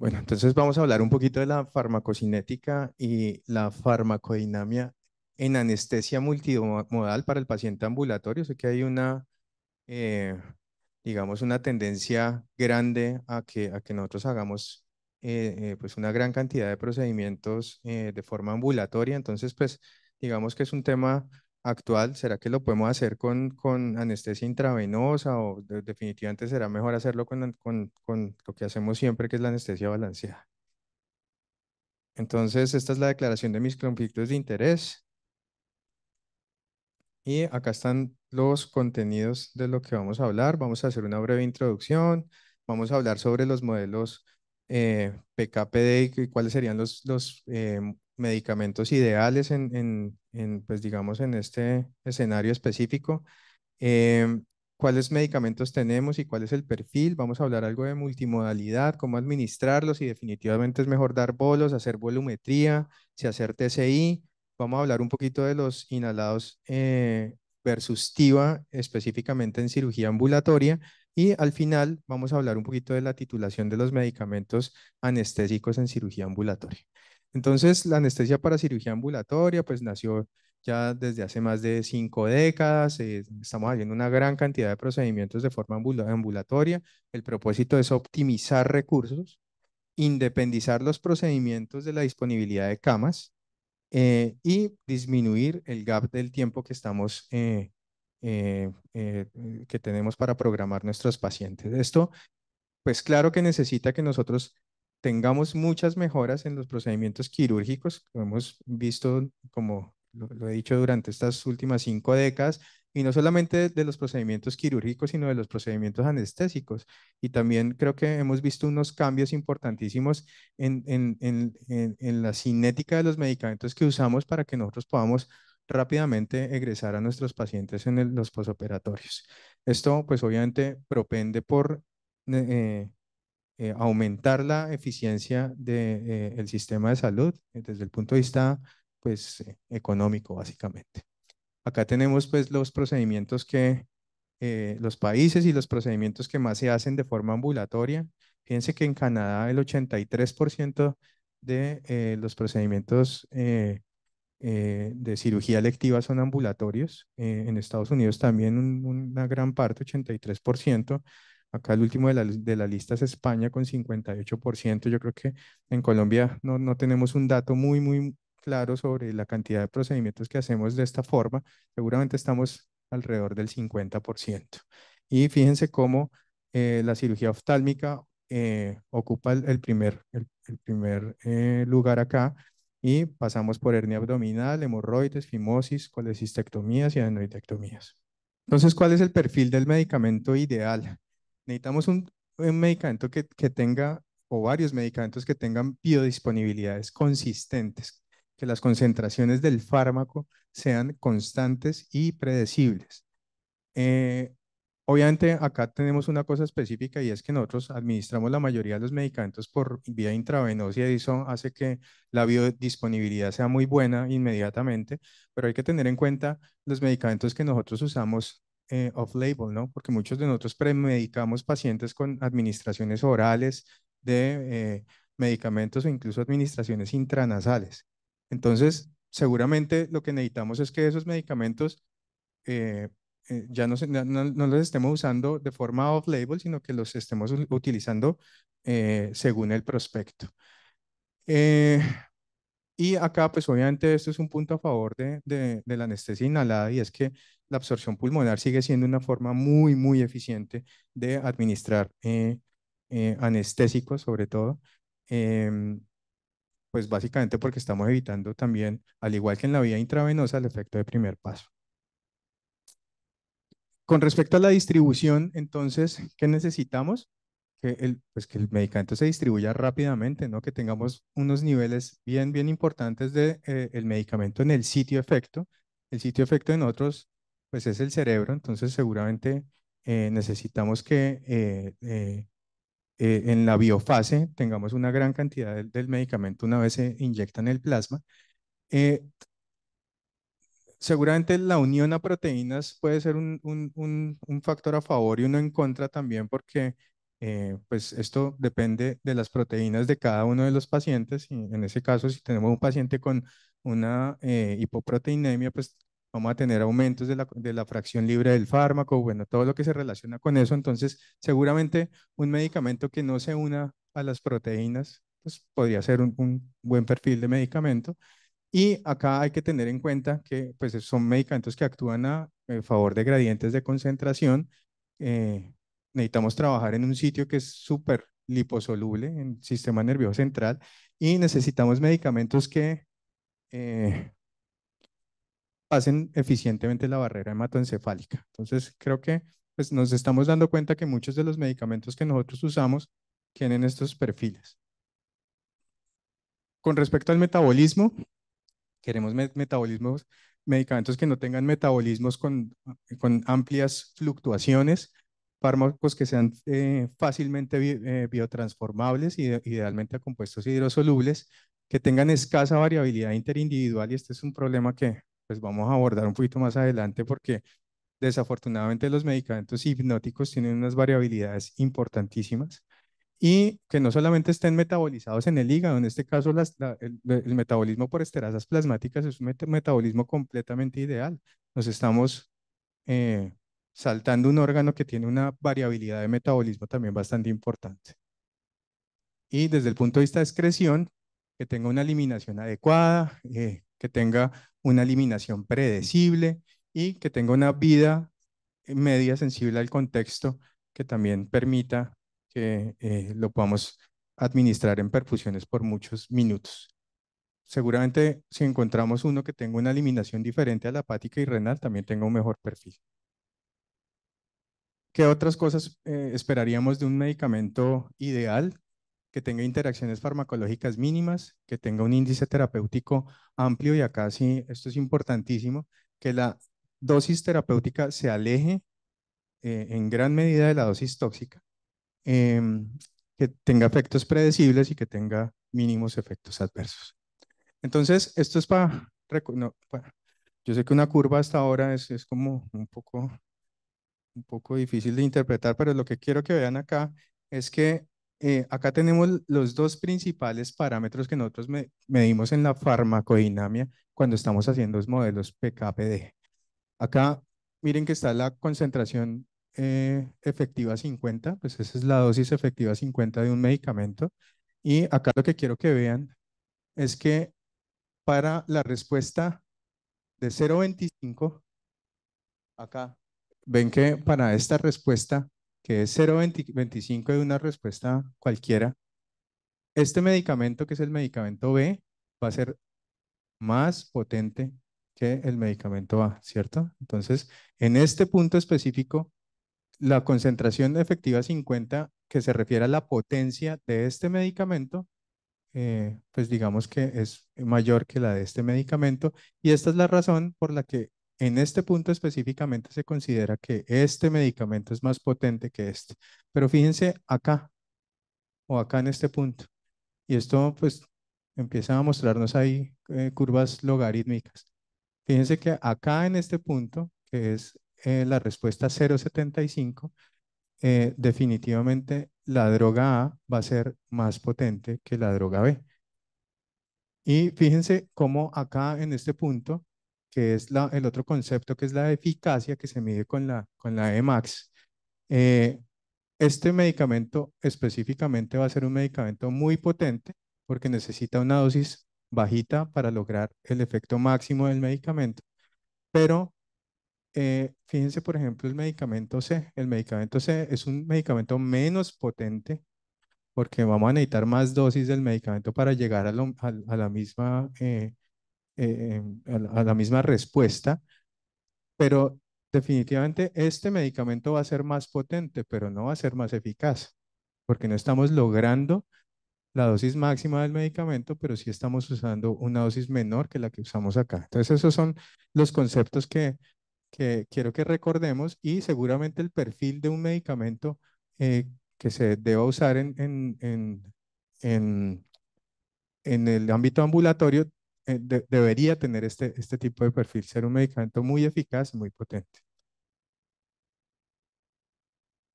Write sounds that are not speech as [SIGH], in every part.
Bueno, entonces vamos a hablar un poquito de la farmacocinética y la farmacodinamia en anestesia multimodal para el paciente ambulatorio. Sé que hay una, eh, digamos, una tendencia grande a que, a que nosotros hagamos eh, eh, pues una gran cantidad de procedimientos de forma ambulatoria. Entonces, pues digamos que es un tema actual, ¿será que lo podemos hacer con, con anestesia intravenosa o definitivamente será mejor hacerlo con, con, con, lo que hacemos siempre, que es la anestesia balanceada? Entonces, esta es la declaración de mis conflictos de interés. Y acá están los contenidos de lo que vamos a hablar. Vamos a hacer una breve introducción. Vamos a hablar sobre los modelos eh, PKPD y cuáles serían los, los em, medicamentos ideales en, en, en, pues digamos, en este escenario específico. Em, cuáles medicamentos tenemos y cuál es el perfil. Vamos a hablar algo de multimodalidad, cómo administrarlos y definitivamente es mejor dar bolos, hacer volumetría, si hacer TCI. Vamos a hablar un poquito de los inhalados eh, versus TIVA, específicamente en cirugía ambulatoria. Y al final vamos a hablar un poquito de la titulación de los medicamentos anestésicos en cirugía ambulatoria. Entonces, la anestesia para cirugía ambulatoria, pues nació ya desde hace más de cinco décadas, eh, estamos haciendo una gran cantidad de procedimientos de forma ambulatoria. El propósito es optimizar recursos, independizar los procedimientos de la disponibilidad de camas eh, y disminuir el gap del tiempo que estamos eh, que tenemos para programar nuestros pacientes. Esto, pues claro que necesita que nosotros tengamos muchas mejoras en los procedimientos quirúrgicos, hemos visto como lo, he dicho durante estas últimas cinco décadas, y no solamente de los procedimientos quirúrgicos, sino de los procedimientos anestésicos. Y también creo que hemos visto unos cambios importantísimos en, en, la cinética de los medicamentos que usamos para que nosotros podamos rápidamente egresar a nuestros pacientes en los posoperatorios. Esto, pues obviamente, propende por eh, eh, eh, aumentar la eficiencia del de, eh, sistema de salud eh, desde el punto de vista pues, económico, básicamente. Acá tenemos pues, los procedimientos que, los países y los procedimientos que más se hacen de forma ambulatoria. Fíjense que en Canadá el 83% de los procedimientos de cirugía electiva son ambulatorios. en Estados Unidos también una gran parte, 83%, Acá el último de la, de la lista es España con 58%. Yo creo que en Colombia no, no tenemos un dato muy, muy claro sobre la cantidad de procedimientos que hacemos de esta forma. Seguramente estamos alrededor del 50%. Y fíjense cómo eh, la cirugía oftálmica eh, ocupa el, primer, el, primer eh, lugar acá y pasamos por hernia abdominal, hemorroides, fimosis, colecistectomías y adenoidectomías. Entonces, ¿cuál es el perfil del medicamento ideal? necesitamos un, medicamento que, que tenga, o varios medicamentos que tengan biodisponibilidades consistentes, que las concentraciones del fármaco sean constantes y predecibles. Eh, obviamente acá tenemos una cosa específica y es que nosotros administramos la mayoría de los medicamentos por vía intravenosa y eso hace que la biodisponibilidad sea muy buena inmediatamente, pero hay que tener en cuenta los medicamentos que nosotros usamos eh, off-label, ¿no? Porque muchos de nosotros premedicamos pacientes con administraciones orales de eh, medicamentos o incluso administraciones intranasales. Entonces, seguramente lo que necesitamos es que esos medicamentos eh, ya no, no, los estemos usando de forma off-label, sino que los estemos utilizando según el prospecto. y acá, pues obviamente esto es un punto a favor de, de, de la anestesia inhalada y es que la absorción pulmonar sigue siendo una forma muy, muy eficiente de administrar eh, eh, anestésicos, sobre todo, em, pues básicamente porque estamos evitando también, al igual que en la vía intravenosa, el efecto de primer paso. Con respecto a la distribución, entonces, ¿qué necesitamos? Que el, pues que el medicamento se distribuya rápidamente, ¿no? que tengamos unos niveles bien, bien importantes del de, eh, el medicamento en el sitio efecto, el sitio efecto en otros pues es el cerebro, entonces seguramente eh, necesitamos que eh, eh, en la biofase tengamos una gran cantidad del, medicamento una vez se inyecta en el plasma. seguramente la unión a proteínas puede ser un, un, un, factor a favor y uno en contra también porque pues esto depende de las proteínas de cada uno de los pacientes y en ese caso si tenemos un paciente con una hipoproteinemia, pues vamos a tener aumentos de la, de la, fracción libre del fármaco, bueno, todo lo que se relaciona con eso. Entonces, seguramente un medicamento que no se una a las proteínas, pues podría ser un, buen perfil de medicamento. Y acá hay que tener en cuenta que pues, son medicamentos que actúan a, eh, favor de gradientes de concentración. Eh, necesitamos trabajar en un sitio que es súper liposoluble, en el sistema nervioso central, y necesitamos medicamentos que eh, pasen eficientemente la barrera hematoencefálica. Entonces, creo que pues, nos estamos dando cuenta que muchos de los medicamentos que nosotros usamos tienen estos perfiles. Con respecto al metabolismo, queremos metabolismos, medicamentos que no tengan metabolismos con, con amplias fluctuaciones, fármacos que sean eh, fácilmente eh, biotransformables y idealmente a compuestos hidrosolubles, que tengan escasa variabilidad interindividual, y este es un problema que pues vamos a abordar un poquito más adelante porque desafortunadamente los medicamentos hipnóticos tienen unas variabilidades importantísimas y que no solamente estén metabolizados en el hígado, en este caso el, metabolismo por esterasas plasmáticas es un metabolismo completamente ideal. Nos estamos eh, saltando un órgano que tiene una variabilidad de metabolismo también bastante importante. Y desde el punto de vista de excreción, que tenga una eliminación adecuada, eh, que tenga una eliminación predecible y que tenga una vida media sensible al contexto que también permita que eh, lo podamos administrar en perfusiones por muchos minutos. Seguramente si encontramos uno que tenga una eliminación diferente a la hepática y renal, también tenga un mejor perfil. ¿Qué otras cosas eh, esperaríamos de un medicamento ideal? que tenga interacciones farmacológicas mínimas, que tenga un índice terapéutico amplio y acá sí, esto es importantísimo, que la dosis terapéutica se aleje eh, en gran medida de la dosis tóxica, em, que tenga efectos predecibles y que tenga mínimos efectos adversos. Entonces, esto es para... yo sé que una curva hasta ahora es, como un poco, un poco difícil de interpretar, pero lo que quiero que vean acá es que eh, acá tenemos los dos principales parámetros que nosotros medimos en la farmacodinamia cuando estamos haciendo los modelos PKPD. Acá miren que está la concentración eh, efectiva 50, pues esa es la dosis efectiva 50 de un medicamento. Y acá lo que quiero que vean es que para la respuesta de 0.25, acá ven que para esta respuesta que es 0,25 de una respuesta cualquiera, este medicamento, que es el medicamento B, va a ser más potente que el medicamento A, ¿cierto? Entonces, en este punto específico, la concentración efectiva 50, que se refiere a la potencia de este medicamento, eh, pues digamos que es mayor que la de este medicamento, y esta es la razón por la que en este punto específicamente se considera que este medicamento es más potente que este. Pero fíjense acá o acá en este punto. Y esto pues empieza a mostrarnos ahí eh, curvas logarítmicas. Fíjense que acá en este punto, que es eh, la respuesta 0.75, eh, definitivamente la droga A va a ser más potente que la droga B. Y fíjense cómo acá en este punto que es la, el otro concepto, que es la eficacia que se mide con la, con la EMAX. Eh, este medicamento específicamente va a ser un medicamento muy potente porque necesita una dosis bajita para lograr el efecto máximo del medicamento. Pero eh, fíjense, por ejemplo, el medicamento C. El medicamento C es un medicamento menos potente porque vamos a necesitar más dosis del medicamento para llegar a, la misma eh, eh, a la misma respuesta, pero definitivamente este medicamento va a ser más potente, pero no va a ser más eficaz, porque no estamos logrando la dosis máxima del medicamento, pero sí estamos usando una dosis menor que la que usamos acá. Entonces, esos son los conceptos que, que quiero que recordemos y seguramente el perfil de un medicamento eh, que se deba usar en en, en, en, en el ámbito ambulatorio eh, debería tener este, este tipo de perfil, ser un medicamento muy eficaz, muy potente.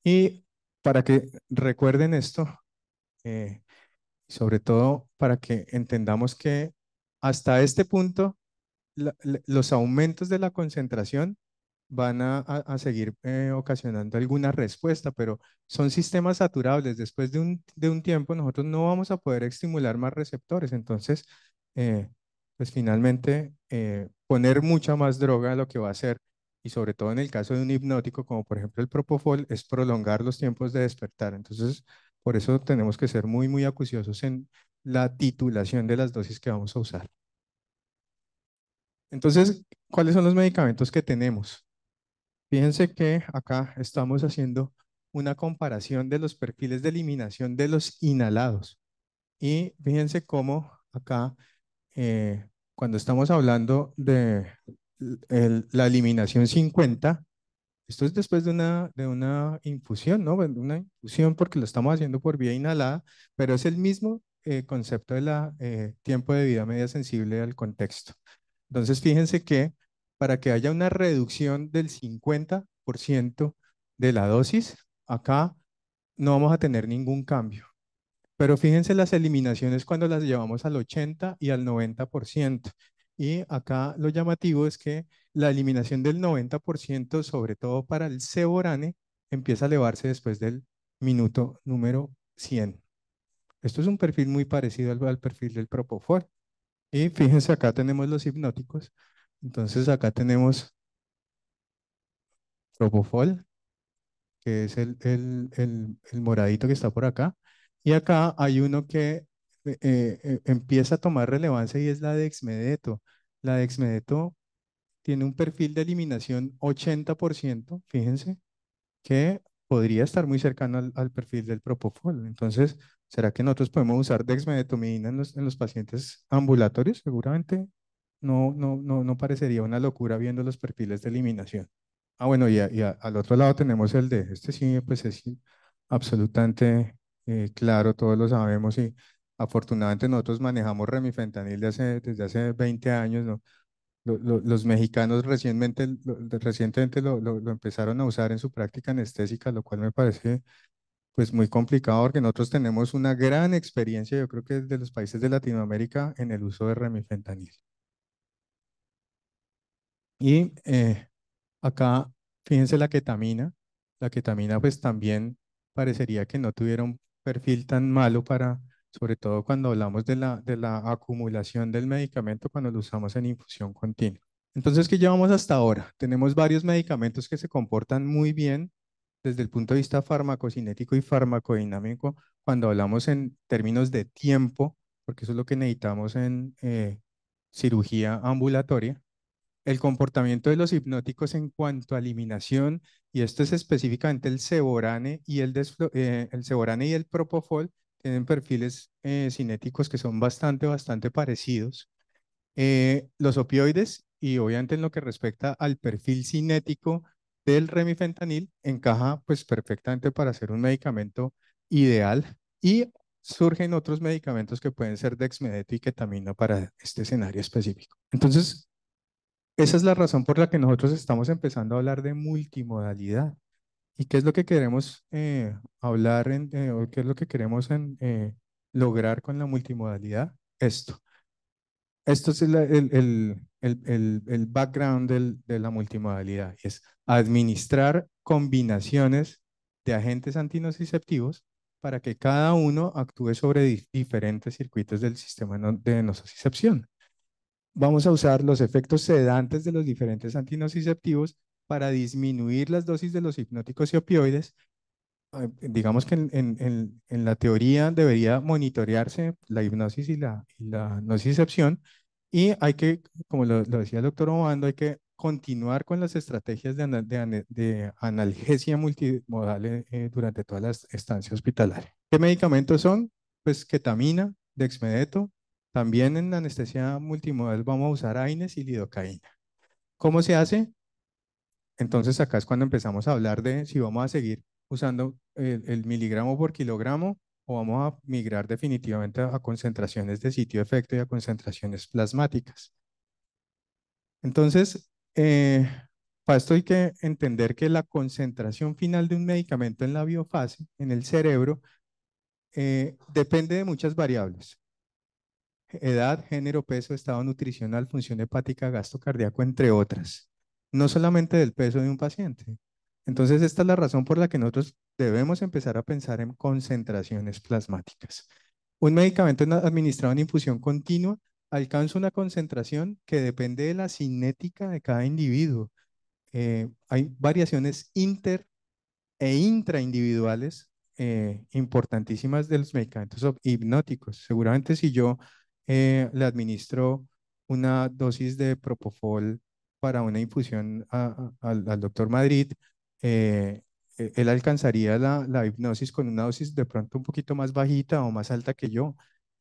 Y para que recuerden esto, eh, sobre todo para que entendamos que hasta este punto los aumentos de la concentración van a, seguir eh, ocasionando alguna respuesta, pero son sistemas saturables. Después de un, de un, tiempo nosotros no vamos a poder estimular más receptores, entonces pues finalmente eh, poner mucha más droga lo que va a hacer, y sobre todo en el caso de un hipnótico como por ejemplo el propofol, es prolongar los tiempos de despertar. Entonces, por eso tenemos que ser muy, muy acuciosos en la titulación de las dosis que vamos a usar. Entonces, ¿cuáles son los medicamentos que tenemos? Fíjense que acá estamos haciendo una comparación de los perfiles de eliminación de los inhalados. Y fíjense cómo acá eh, cuando estamos hablando de la eliminación 50, esto es después de una, infusión, ¿no? Una infusión porque lo estamos haciendo por vía inhalada, pero es el mismo eh, concepto de la eh, tiempo de vida media sensible al contexto. Entonces, fíjense que para que haya una reducción del 50% de la dosis, acá no vamos a tener ningún cambio. Pero fíjense las eliminaciones cuando las llevamos al 80 y al 90%. Y acá lo llamativo es que la eliminación del 90%, sobre todo para el ceborane, empieza a elevarse después del minuto número 100. Esto es un perfil muy parecido al, al perfil del Propofol. Y fíjense, acá tenemos los hipnóticos. Entonces acá tenemos Propofol, que es el, el, el moradito que está por acá. Y acá hay uno que eh, eh, eh, empieza a tomar relevancia y es la de Exmedeto. La de Exmedeto tiene un perfil de eliminación 80%, fíjense, que podría estar muy cercano al, perfil del propofol. Entonces, ¿será que nosotros podemos usar dexmedetomidina en los, en los pacientes ambulatorios? Seguramente no, no, no, no parecería una locura viendo los perfiles de eliminación. Ah, bueno, y, al otro lado tenemos el de, este sí, pues es absolutamente eh, claro, todos lo sabemos y afortunadamente nosotros manejamos remifentanil de hace, desde hace 20 años, ¿no? los mexicanos recientemente, lo, recientemente lo, lo, empezaron a usar en su práctica anestésica, lo cual me parece pues muy complicado porque nosotros tenemos una gran experiencia, yo creo que de los países de Latinoamérica en el uso de remifentanil. Y eh, acá, fíjense la ketamina, la ketamina pues también parecería que no tuvieron perfil tan malo para, sobre todo cuando hablamos de la, de la acumulación del medicamento cuando lo usamos en infusión continua. Entonces, ¿qué llevamos hasta ahora? Tenemos varios medicamentos que se comportan muy bien desde el punto de vista farmacocinético y farmacodinámico cuando hablamos en términos de tiempo, porque eso es lo que necesitamos en eh, cirugía ambulatoria el comportamiento de los hipnóticos en cuanto a eliminación, y esto es específicamente el ceborane y el, eh, y el propofol, tienen perfiles eh, cinéticos que son bastante, bastante parecidos. Eh, los opioides, y obviamente en lo que respecta al perfil cinético del remifentanil, encaja pues perfectamente para ser un medicamento ideal. Y surgen otros medicamentos que pueden ser dexmedeto y ketamina para este escenario específico. Entonces, esa es la razón por la que nosotros estamos empezando a hablar de multimodalidad. ¿Y qué es lo que queremos eh, hablar en, eh, o qué es lo que queremos en, eh, lograr con la multimodalidad? Esto. Esto es el, el, el, el background del, de la multimodalidad. Es administrar combinaciones de agentes antinociceptivos para que cada uno actúe sobre diferentes circuitos del sistema de nocicepción vamos a usar los efectos sedantes de los diferentes antinociceptivos para disminuir las dosis de los hipnóticos y opioides. Digamos que en, en, en la teoría debería monitorearse la hipnosis y la, nocicepción y hay que, como lo, decía el doctor Obando, hay que continuar con las estrategias de, analgesia multimodal eh, durante todas las estancias hospitalarias. ¿Qué medicamentos son? Pues ketamina, dexmedeto, también en anestesia multimodal vamos a usar AINES y lidocaína. ¿Cómo se hace? Entonces acá es cuando empezamos a hablar de si vamos a seguir usando el, miligramo por kilogramo o vamos a migrar definitivamente a, concentraciones de sitio efecto y a concentraciones plasmáticas. Entonces, eh, para esto hay que entender que la concentración final de un medicamento en la biofase, en el cerebro, eh, depende de muchas variables edad, género, peso, estado nutricional, función hepática, gasto cardíaco, entre otras. No solamente del peso de un paciente. Entonces, esta es la razón por la que nosotros debemos empezar a pensar en concentraciones plasmáticas. Un medicamento administrado en infusión continua alcanza una concentración que depende de la cinética de cada individuo. Eh, hay variaciones inter e intraindividuales eh, importantísimas de los medicamentos hipnóticos. Seguramente si yo eh, le administró una dosis de propofol para una infusión al, doctor Madrid, eh, e, él alcanzaría la, hipnosis con una dosis de pronto un poquito más bajita o más alta que yo.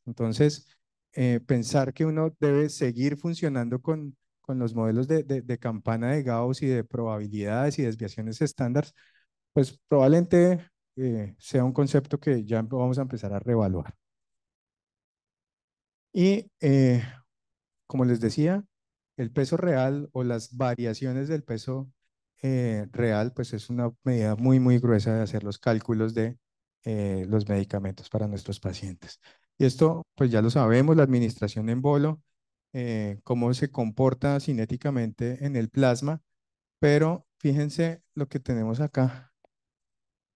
Entonces, eh, pensar que uno debe seguir funcionando con, con los modelos de, de, campana de Gauss y de probabilidades y desviaciones estándar, pues probablemente sea un concepto que ya vamos a empezar a revaluar y eh, como les decía, el peso real o las variaciones del peso eh, real, pues es una medida muy, muy gruesa de hacer los cálculos de eh, los medicamentos para nuestros pacientes. Y esto, pues ya lo sabemos, la administración en bolo, cómo se comporta cinéticamente en el plasma, pero fíjense lo que tenemos acá.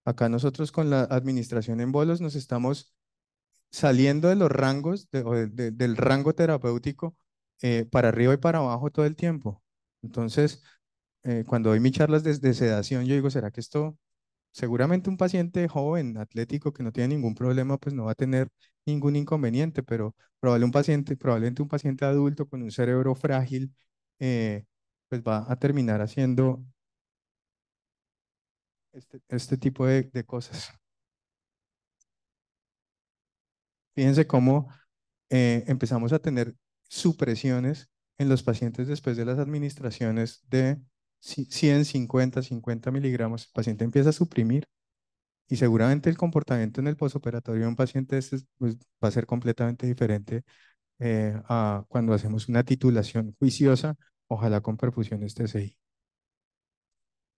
Acá nosotros con la administración en bolos nos estamos saliendo de los rangos, del rango terapéutico, eh, para arriba y para abajo todo el tiempo. Entonces, eh, cuando doy mis charlas de, sedación, yo digo, ¿será que esto, seguramente un paciente joven, atlético, que no tiene ningún problema, pues no va a tener ningún inconveniente, pero probablemente un paciente, probablemente un paciente adulto con un cerebro frágil, eh, pues va a terminar haciendo este, este tipo de cosas. Fíjense cómo eh, empezamos a tener supresiones en los pacientes después de las administraciones de 100, 50, 50 miligramos. El paciente empieza a suprimir y seguramente el comportamiento en el posoperatorio de un paciente este, pues, va a ser completamente diferente eh, a cuando hacemos una titulación juiciosa, ojalá con perfusiones TCI.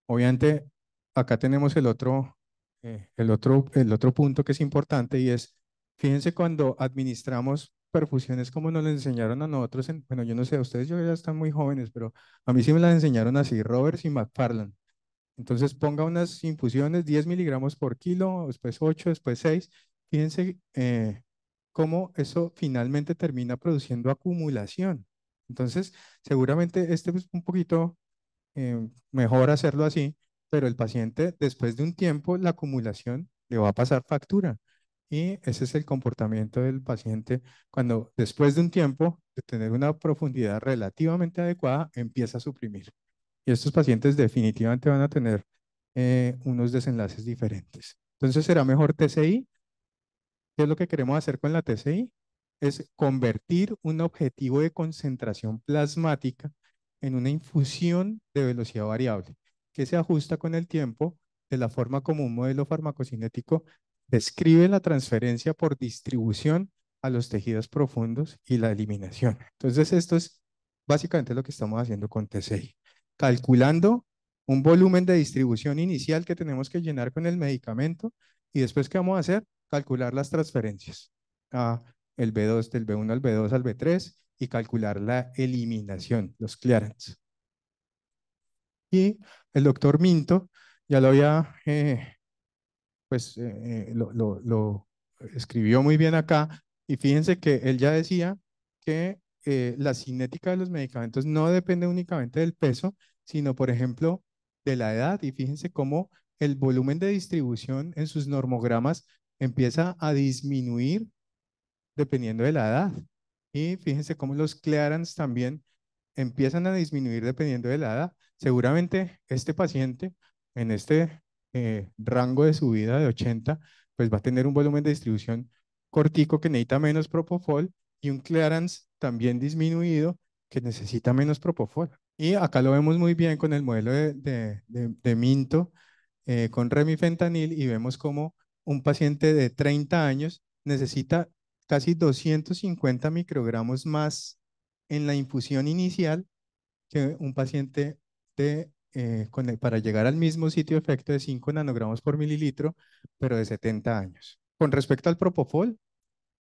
Obviamente, acá tenemos el otro, eh, el otro, el otro punto que es importante y es Fíjense cuando administramos perfusiones como nos lo enseñaron a nosotros, bueno, yo no sé, ustedes ya están muy jóvenes, pero a mí sí me las enseñaron así, Roberts y McFarland. Entonces ponga unas infusiones, 10 miligramos por kilo, después 8, después 6. Fíjense eh, cómo eso finalmente termina produciendo acumulación. Entonces, seguramente este es un poquito eh, mejor hacerlo así, pero el paciente después de un tiempo, la acumulación le va a pasar factura. Y ese es el comportamiento del paciente cuando después de un tiempo de tener una profundidad relativamente adecuada empieza a suprimir. Y estos pacientes definitivamente van a tener eh, unos desenlaces diferentes. Entonces, ¿será mejor TCI? ¿Qué es lo que queremos hacer con la TCI? Es convertir un objetivo de concentración plasmática en una infusión de velocidad variable que se ajusta con el tiempo de la forma como un modelo farmacocinético Describe la transferencia por distribución a los tejidos profundos y la eliminación. Entonces, esto es básicamente lo que estamos haciendo con TCI. Calculando un volumen de distribución inicial que tenemos que llenar con el medicamento y después, ¿qué vamos a hacer? Calcular las transferencias a el B2, del B1 al B2 al B3 y calcular la eliminación, los clearance. Y el doctor Minto ya lo había eh, pues eh, eh, lo, escribió muy bien acá. Y fíjense que él ya decía que eh, la cinética de los medicamentos no depende únicamente del peso, sino, por ejemplo, de la edad. Y fíjense cómo el volumen de distribución en sus normogramas empieza a disminuir dependiendo de la edad. Y fíjense cómo los clearance también empiezan a disminuir dependiendo de la edad. Seguramente este paciente en este eh, rango de subida de 80, pues va a tener un volumen de distribución cortico que necesita menos propofol y un clearance también disminuido que necesita menos propofol. Y acá lo vemos muy bien con el modelo de, Minto eh, con remifentanil y vemos como un paciente de 30 años necesita casi 250 microgramos más en la infusión inicial que un paciente de eh, e, para llegar al mismo sitio efecto de 5 nanogramos por mililitro, pero de 70 años. Con respecto al propofol,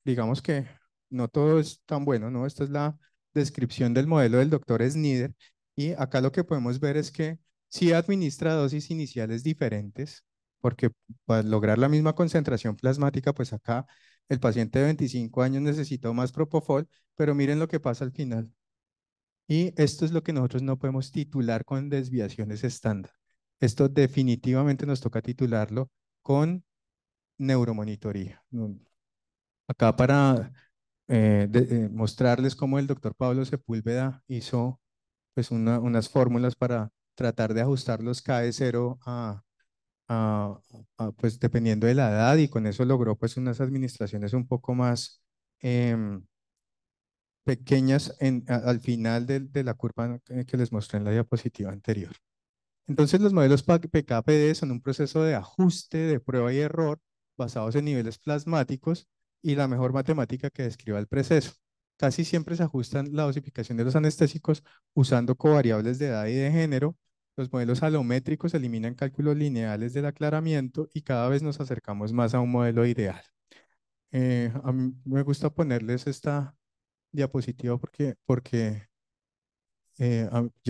digamos que no todo es tan bueno, ¿no? Esta es la descripción del modelo del doctor Snider y acá lo que podemos ver es que si administra dosis iniciales diferentes, porque para lograr la misma concentración plasmática, pues acá el paciente de 25 años necesitó más propofol, pero miren lo que pasa al final. Y esto es lo que nosotros no podemos titular con desviaciones estándar. Esto definitivamente nos toca titularlo con neuromonitoría. Mm, acá para eh, eh, mostrarles cómo el doctor Pablo Sepúlveda hizo pues unas fórmulas para tratar de ajustar los K 0 e pues dependiendo de la edad y con eso logró pues unas administraciones un poco más em, pequeñas en, al final de, la curva que les mostré en la diapositiva anterior. Entonces los modelos PKPD son un proceso de ajuste, de prueba y error basados en niveles plasmáticos y la mejor matemática que describa el proceso. Casi siempre se ajustan la dosificación de los anestésicos usando covariables de edad y de género. Los modelos alométricos eliminan cálculos lineales del aclaramiento y cada vez nos acercamos más a un modelo ideal. Eh, a mí me gusta ponerles esta, diapositiva porque, porque eh,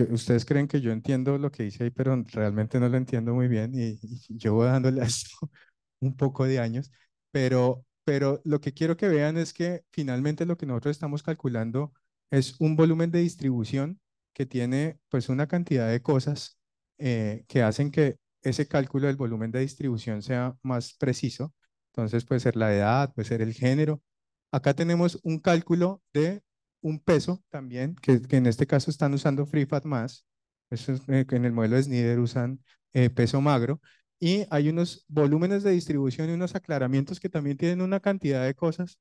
ustedes creen que yo entiendo lo que dice ahí, pero realmente no lo entiendo muy bien y, llevo dándole [LAUGHS] un poco de años, pero, pero lo que quiero que vean es que finalmente lo que nosotros estamos calculando es un volumen de distribución que tiene pues una cantidad de cosas eh, que hacen que ese cálculo del volumen de distribución sea más preciso. Entonces puede ser la edad, puede ser el género, Acá tenemos un cálculo de un peso también, que, en este caso están usando FreeFat más. Eh, en el modelo de Snyder usan eh, peso magro. Y hay unos volúmenes de distribución y unos aclaramientos que también tienen una cantidad de cosas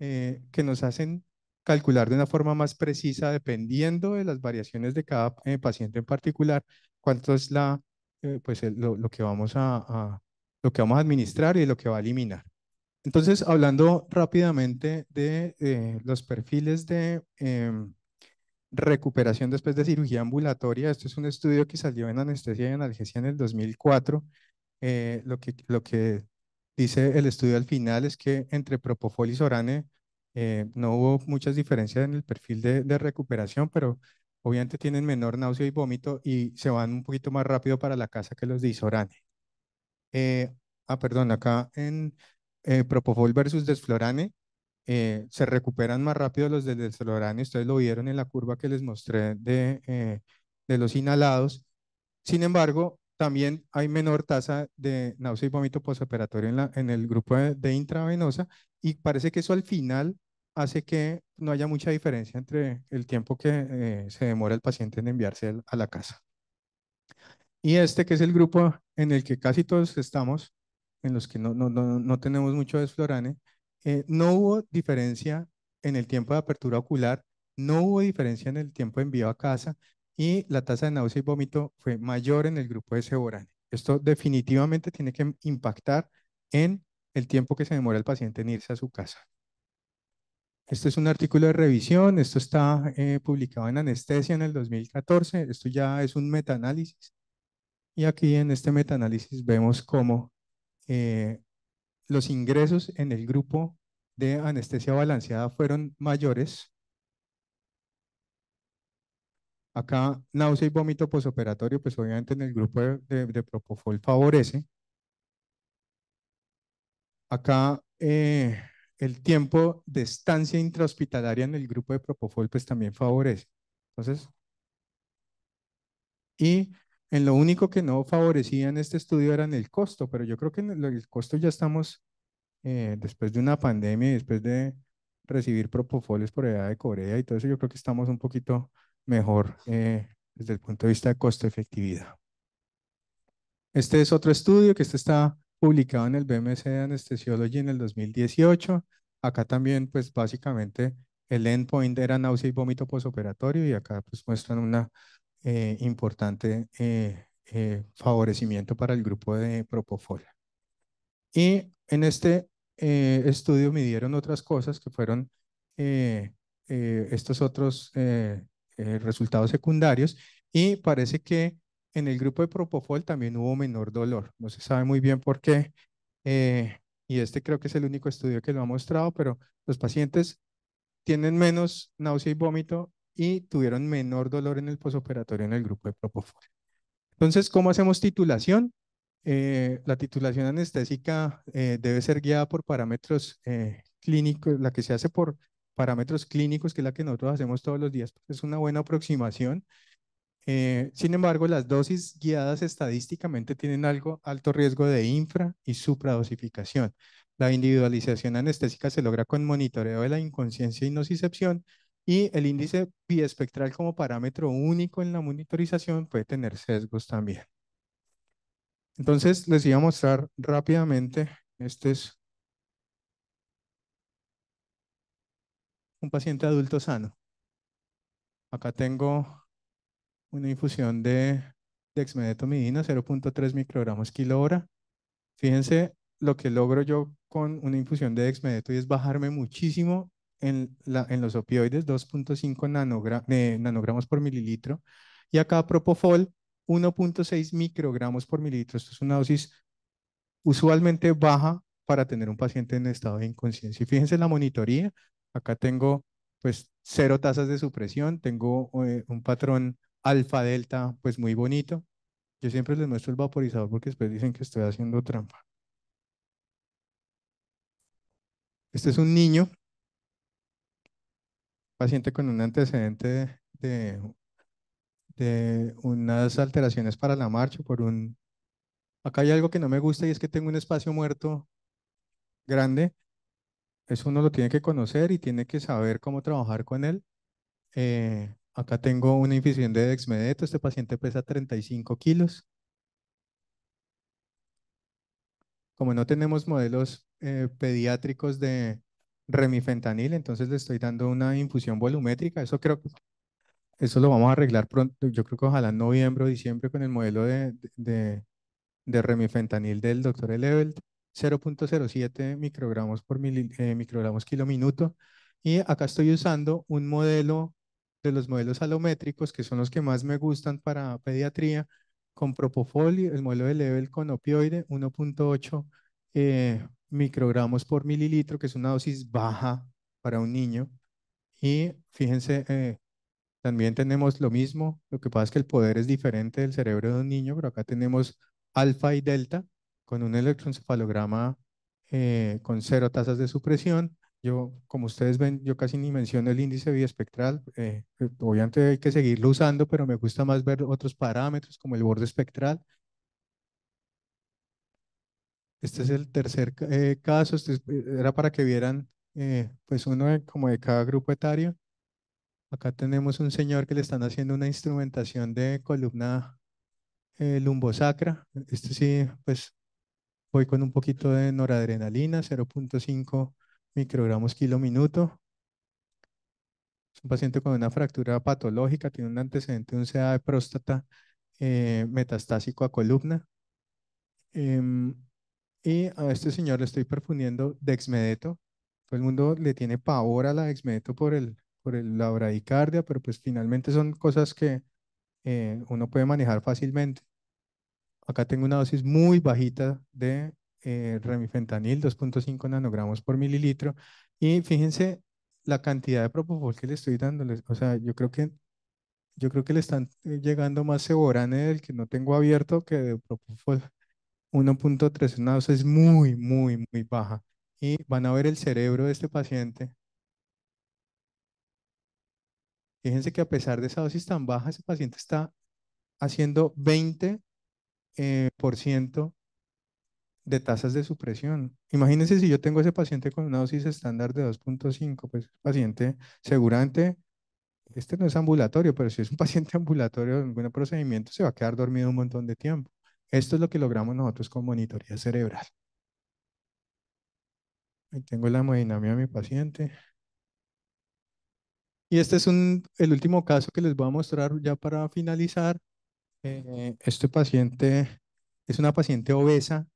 eh, que nos hacen calcular de una forma más precisa, dependiendo de las variaciones de cada paciente en particular, cuánto es la, pues, lo, que vamos a, lo que vamos a administrar y lo que va a eliminar. Entonces, hablando rápidamente de eh, los perfiles de em, recuperación después de cirugía ambulatoria, esto es un estudio que salió en anestesia y analgesia en el 2004. Eh, lo, que, lo que dice el estudio al final es que entre Propofol y Sorane eh, no hubo muchas diferencias en el perfil de, recuperación, pero obviamente tienen menor náusea y vómito y se van un poquito más rápido para la casa que los de Isorane. ah, perdón, acá en eh, Propofol versus Desflorane, eh, se recuperan más rápido los del Desflorane, ustedes lo vieron en la curva que les mostré eh, de, los inhalados. Sin embargo, también hay menor tasa de náusea y vómito posoperatorio en, la, en el grupo de, intravenosa y parece que eso al final hace que no haya mucha diferencia entre el tiempo que se demora el paciente en enviarse a la casa. Y este que es el grupo en el que casi todos estamos, en los que no, no, no, no tenemos mucho desflorane, eh, no hubo diferencia en el tiempo de apertura ocular, no hubo diferencia en el tiempo de envío a casa y la tasa de náusea y vómito fue mayor en el grupo de ceborane. Esto definitivamente tiene que impactar en el tiempo que se demora el paciente en irse a su casa. Este es un artículo de revisión, esto está eh, publicado en Anestesia en el 2014, esto ya es un metaanálisis. Y aquí en este metaanálisis vemos cómo eh, los ingresos en el grupo de anestesia balanceada fueron mayores. Acá náusea y vómito posoperatorio, pues obviamente en el grupo de, propofol favorece. Acá eh, el tiempo de estancia intrahospitalaria en el grupo de propofol pues también favorece. Entonces, y en lo único que no favorecía en este estudio era en el costo, pero yo creo que en el costo ya estamos, eh, después de una pandemia y después de recibir propofoles por edad de Corea y todo eso, yo creo que estamos un poquito mejor eh, desde el punto de vista de costo-efectividad. Este es otro estudio que este está publicado en el BMC de Anesthesiology en el 2018. Acá también, pues básicamente, el endpoint era náusea y vómito posoperatorio y acá pues muestran una eh, importante eh, eh, favorecimiento para el grupo de Propofol. Y en este estudio midieron otras cosas que fueron estos otros resultados secundarios y parece que en el grupo de Propofol también hubo menor dolor. No se sabe muy bien por qué. y este creo que es el único estudio que lo ha mostrado, pero los pacientes tienen menos náusea y vómito y tuvieron menor dolor en el posoperatorio en el grupo de Propofol. Entonces, ¿cómo hacemos titulación? Eh, la titulación anestésica eh, debe ser guiada por parámetros eh, clínicos, la que se hace por parámetros clínicos, que es la que nosotros hacemos todos los días, es una buena aproximación. sin embargo, las dosis guiadas estadísticamente tienen algo alto riesgo de infra y supradosificación. La individualización anestésica se logra con monitoreo de la inconsciencia y nocicepción y el índice biespectral como parámetro único en la monitorización puede tener sesgos también. Entonces les iba a mostrar rápidamente, este es un paciente adulto sano. Acá tengo una infusión de dexmedetomidina, 0.3 microgramos kilo hora. Fíjense lo que logro yo con una infusión de dexmedetomidina es bajarme muchísimo en, los opioides 2.5 eh, nanogramos por mililitro y acá propofol 1.6 microgramos por mililitro. Esto es una dosis usualmente baja para tener un paciente en estado de inconsciencia. Y fíjense la monitoría. Acá tengo pues cero tasas de supresión, tengo eh, un patrón alfa-delta pues muy bonito. Yo siempre les muestro el vaporizador porque después dicen que estoy haciendo trampa. Este es un niño paciente con un antecedente de, de unas alteraciones para la marcha por un... Acá hay algo que no me gusta y es que tengo un espacio muerto grande. Eso uno lo tiene que conocer y tiene que saber cómo trabajar con él. Eh, acá tengo una infección de dexmedeto. Este paciente pesa 35 kilos. Como no tenemos modelos eh, pediátricos de, remifentanil, entonces le estoy dando una infusión volumétrica, eso creo que eso lo vamos a arreglar pronto, yo creo que ojalá en noviembre o diciembre con el modelo de, de, remifentanil del doctor Elevel 0.07 microgramos por mil, eh, microgramos kilo y acá estoy usando un modelo de los modelos alométricos, que son los que más me gustan para pediatría, con propofol, el modelo de level con opioide, 1.8 eh, microgramos por mililitro, que es una dosis baja para un niño. Y fíjense, eh, también tenemos lo mismo, lo que pasa es que el poder es diferente del cerebro de un niño, pero acá tenemos alfa y delta con un electroencefalograma eh, con cero tasas de supresión. Yo, como ustedes ven, yo casi ni menciono el índice biespectral. Eh, obviamente hay que seguirlo usando, pero me gusta más ver otros parámetros como el borde espectral este es el tercer eh, caso, este eh, era para que vieran eh, pues uno de, como de cada grupo etario. Acá tenemos un señor que le están haciendo una instrumentación de columna eh, lumbosacra. Este sí, pues voy con un poquito de noradrenalina, 0.5 microgramos kilo minuto. Es un paciente con una fractura patológica, tiene un antecedente de un CA de próstata metastásico a columna. Em, y a este señor le estoy perfundiendo Dexmedeto. Todo el mundo le tiene pavor a la Dexmedeto por, el, por el, la bradicardia, pero pues finalmente son cosas que eh, uno puede manejar fácilmente. Acá tengo una dosis muy bajita de eh, remifentanil, 2.5 nanogramos por mililitro. Y fíjense la cantidad de propofol que le estoy dándoles. O sea, yo creo que yo creo que le están eh, llegando más ceborane del que no tengo abierto que de propofol. 1.3, una dosis muy, muy, muy baja. Y van a ver el cerebro de este paciente. Fíjense que a pesar de esa dosis tan baja, ese paciente está haciendo 20% eh, por ciento de tasas de supresión. Imagínense si yo tengo ese paciente con una dosis estándar de 2.5, pues paciente seguramente, este no es ambulatorio, pero si es un paciente [LAUGHS] ambulatorio en algún procedimiento, se va a quedar dormido un montón de tiempo. Esto es lo que logramos nosotros con monitoría cerebral. Ahí tengo la hemodinamia de mi paciente. Y este es un, el último caso que les voy a mostrar ya para finalizar. Eh, este paciente es una paciente obesa.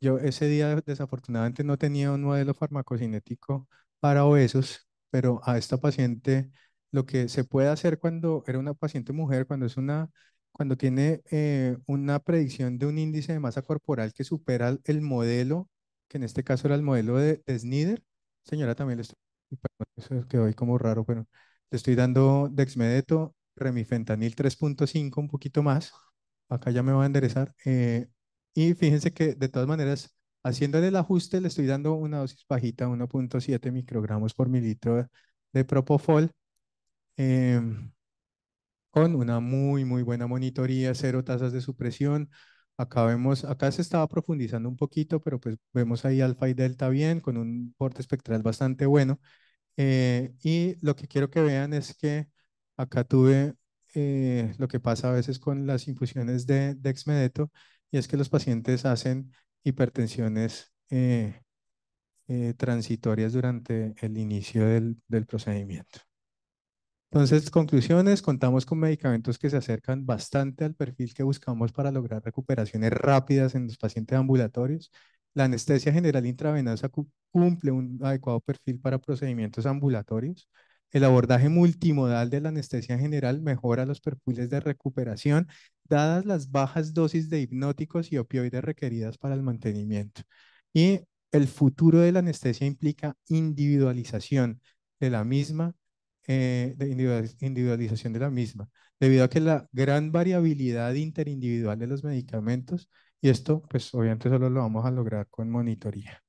Yo ese día desafortunadamente no tenía un modelo farmacocinético para obesos, pero a esta paciente lo que se puede hacer cuando era una paciente mujer, cuando es una cuando tiene eh, una predicción de un índice de masa corporal que supera el modelo, que en este caso era el modelo de, Snider, señora, también le estoy, eso quedó como raro, pero le estoy dando dexmedeto, remifentanil 3.5, un poquito más, acá ya me va a enderezar, eh, y fíjense que de todas maneras, haciendo el ajuste, le estoy dando una dosis bajita, 1.7 microgramos por mililitro de propofol, em, con una muy, muy buena monitoría, cero tasas de supresión. Acá vemos, acá se estaba profundizando un poquito, pero pues vemos ahí alfa y delta bien, con un porte espectral bastante bueno. Eh, y lo que quiero que vean es que acá tuve eh, lo que pasa a veces con las infusiones de dexmedeto, y es que los pacientes hacen hipertensiones eh, transitorias durante el inicio del procedimiento. Entonces, conclusiones, contamos con medicamentos que se acercan bastante al perfil que buscamos para lograr recuperaciones rápidas en los pacientes ambulatorios. La anestesia general intravenosa cumple un adecuado perfil para procedimientos ambulatorios. El abordaje multimodal de la anestesia general mejora los perfiles de recuperación, dadas las bajas dosis de hipnóticos y opioides requeridas para el mantenimiento. Y el futuro de la anestesia implica individualización de la misma eh, de individualización de la misma, debido a que la gran variabilidad interindividual de los medicamentos, y esto pues obviamente solo lo vamos a lograr con monitoría.